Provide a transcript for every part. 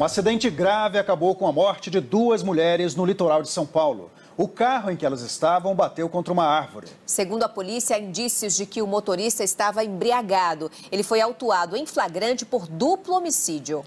Um acidente grave acabou com a morte de duas mulheres no litoral de São Paulo. O carro em que elas estavam bateu contra uma árvore. Segundo a polícia, há indícios de que o motorista estava embriagado. Ele foi autuado em flagrante por duplo homicídio.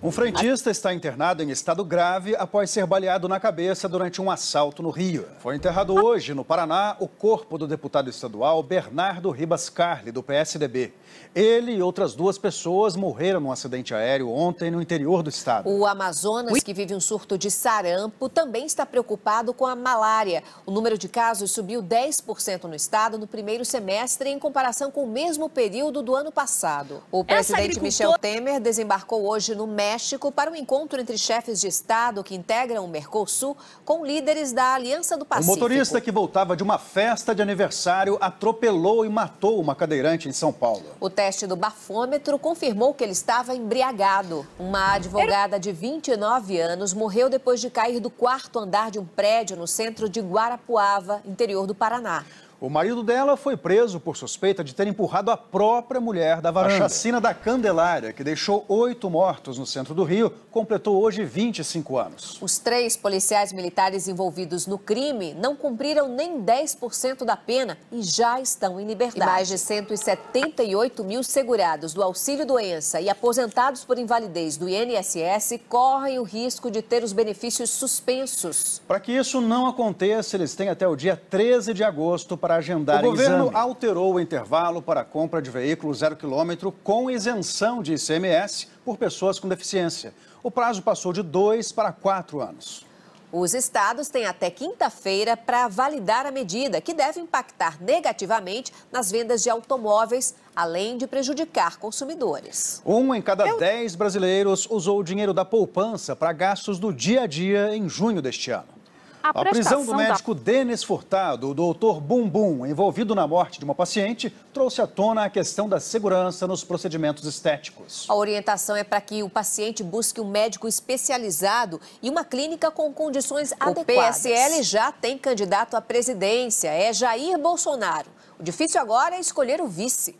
Um frentista está internado em estado grave após ser baleado na cabeça durante um assalto no Rio. Foi enterrado hoje, no Paraná, o corpo do deputado estadual Bernardo Ribas Carli, do PSDB. Ele e outras duas pessoas morreram num acidente aéreo ontem no interior do estado. O Amazonas, que vive um surto de sarampo, também está preocupado com a malária. O número de casos subiu 10% no estado no primeiro semestre, em comparação com o mesmo período do ano passado. O presidente agricultor... Michel Temer desembarcou hoje no México México para um encontro entre chefes de Estado que integram o Mercosul com líderes da Aliança do Pacífico. O motorista que voltava de uma festa de aniversário atropelou e matou uma cadeirante em São Paulo. O teste do bafômetro confirmou que ele estava embriagado. Uma advogada de 29 anos morreu depois de cair do quarto andar de um prédio no centro de Guarapuava, interior do Paraná. O marido dela foi preso por suspeita de ter empurrado a própria mulher da varanda. A chacina da Candelária, que deixou oito mortos no centro do Rio, completou hoje 25 anos. Os três policiais militares envolvidos no crime não cumpriram nem 10% da pena e já estão em liberdade. E mais de 178 mil segurados do auxílio-doença e aposentados por invalidez do INSS correm o risco de ter os benefícios suspensos. Para que isso não aconteça, eles têm até o dia 13 de agosto para para agendar O governo exame. alterou o intervalo para a compra de veículo zero quilômetro com isenção de ICMS por pessoas com deficiência. O prazo passou de dois para quatro anos. Os estados têm até quinta-feira para validar a medida, que deve impactar negativamente nas vendas de automóveis, além de prejudicar consumidores. Um em cada Eu... dez brasileiros usou o dinheiro da poupança para gastos do dia a dia em junho deste ano. A, a prisão do médico da... Denis Furtado, o doutor Bumbum, envolvido na morte de uma paciente, trouxe à tona a questão da segurança nos procedimentos estéticos. A orientação é para que o paciente busque um médico especializado e uma clínica com condições o adequadas. O PSL já tem candidato à presidência, é Jair Bolsonaro. O difícil agora é escolher o vice.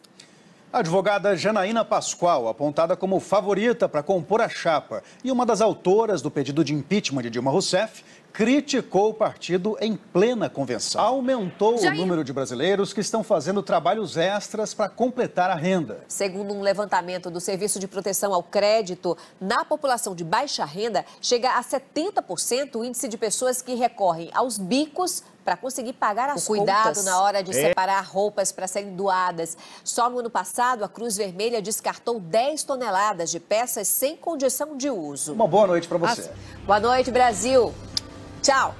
A advogada Janaína Pascoal, apontada como favorita para compor a chapa e uma das autoras do pedido de impeachment de Dilma Rousseff, criticou o partido em plena convenção. Aumentou Jair... o número de brasileiros que estão fazendo trabalhos extras para completar a renda. Segundo um levantamento do Serviço de Proteção ao Crédito, na população de baixa renda, chega a 70% o índice de pessoas que recorrem aos bicos para conseguir pagar as o cuidado contas. na hora de é. separar roupas para serem doadas. Só no ano passado, a Cruz Vermelha descartou 10 toneladas de peças sem condição de uso. Uma boa noite para você. As... Boa noite, Brasil. Tchau.